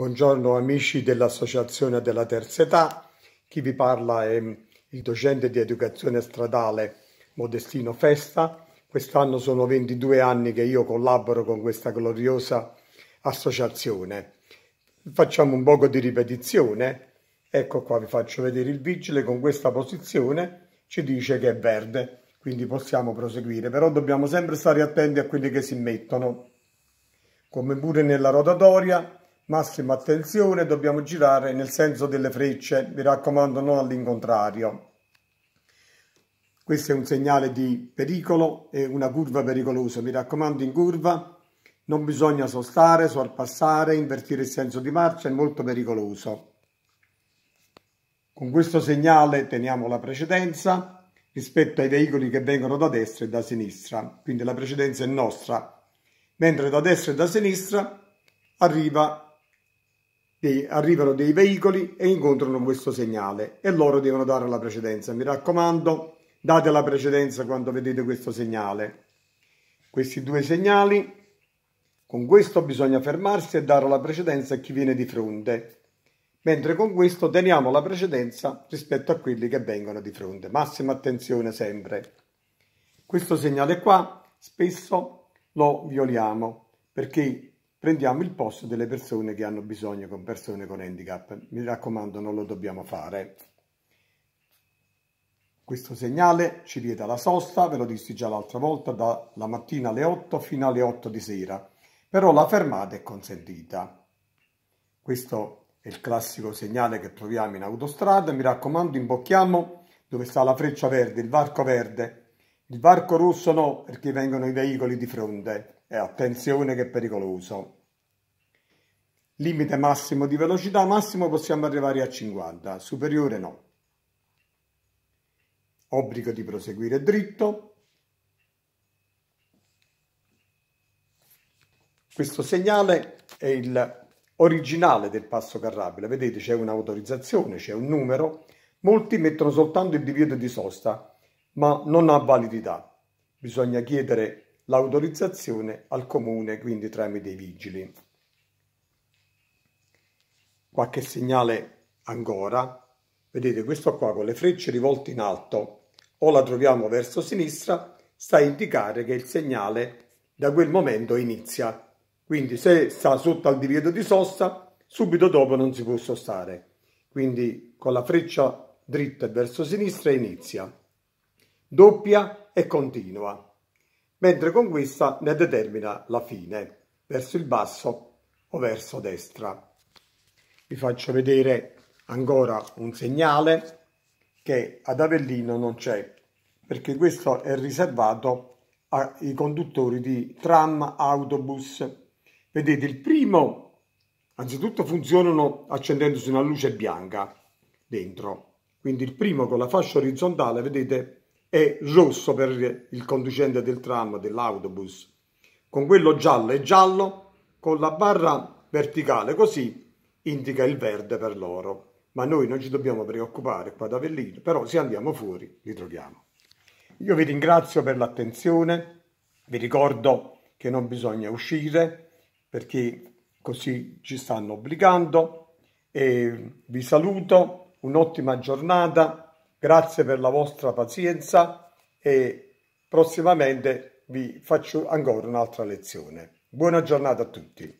Buongiorno amici dell'Associazione della Terza Età, chi vi parla è il docente di educazione stradale Modestino Festa. Quest'anno sono 22 anni che io collaboro con questa gloriosa associazione. Facciamo un poco di ripetizione, ecco qua vi faccio vedere il vigile con questa posizione, ci dice che è verde, quindi possiamo proseguire, però dobbiamo sempre stare attenti a quelli che si mettono. Come pure nella rotatoria Massima attenzione, dobbiamo girare nel senso delle frecce, mi raccomando non all'incontrario. Questo è un segnale di pericolo e una curva pericolosa, mi raccomando in curva non bisogna sostare, sorpassare, invertire il senso di marcia, è molto pericoloso. Con questo segnale teniamo la precedenza rispetto ai veicoli che vengono da destra e da sinistra, quindi la precedenza è nostra, mentre da destra e da sinistra arriva dei, arrivano dei veicoli e incontrano questo segnale e loro devono dare la precedenza. Mi raccomando, date la precedenza quando vedete questo segnale. Questi due segnali, con questo bisogna fermarsi e dare la precedenza a chi viene di fronte, mentre con questo teniamo la precedenza rispetto a quelli che vengono di fronte. Massima attenzione sempre. Questo segnale qua spesso lo violiamo perché prendiamo il posto delle persone che hanno bisogno con persone con handicap. Mi raccomando, non lo dobbiamo fare. Questo segnale ci vieta la sosta, ve lo dissi già l'altra volta, dalla mattina alle 8 fino alle 8 di sera, però la fermata è consentita. Questo è il classico segnale che troviamo in autostrada, mi raccomando imbocchiamo dove sta la freccia verde, il varco verde, il varco rosso no perché vengono i veicoli di fronte, e attenzione che è pericoloso. Limite massimo di velocità, massimo possiamo arrivare a 50, superiore no. Obbligo di proseguire dritto. Questo segnale è il originale del passo carrabile, vedete c'è un'autorizzazione, c'è un numero, molti mettono soltanto il divieto di sosta, ma non ha validità. Bisogna chiedere l'autorizzazione al comune, quindi tramite i vigili. Qualche segnale ancora, vedete questo qua con le frecce rivolte in alto o la troviamo verso sinistra, sta a indicare che il segnale da quel momento inizia. Quindi se sta sotto al divieto di sosta, subito dopo non si può sostare. Quindi con la freccia dritta verso sinistra inizia, doppia e continua mentre con questa ne determina la fine verso il basso o verso destra. Vi faccio vedere ancora un segnale che ad Avellino non c'è perché questo è riservato ai conduttori di tram, autobus. Vedete, il primo, anzitutto funzionano accendendosi una luce bianca dentro, quindi il primo con la fascia orizzontale, vedete, e rosso per il conducente del tram, dell'autobus, con quello giallo e giallo con la barra verticale, così indica il verde per loro. Ma noi non ci dobbiamo preoccupare qua da Avellino, però se andiamo fuori li troviamo. Io vi ringrazio per l'attenzione, vi ricordo che non bisogna uscire perché così ci stanno obbligando e vi saluto, un'ottima giornata Grazie per la vostra pazienza e prossimamente vi faccio ancora un'altra lezione. Buona giornata a tutti.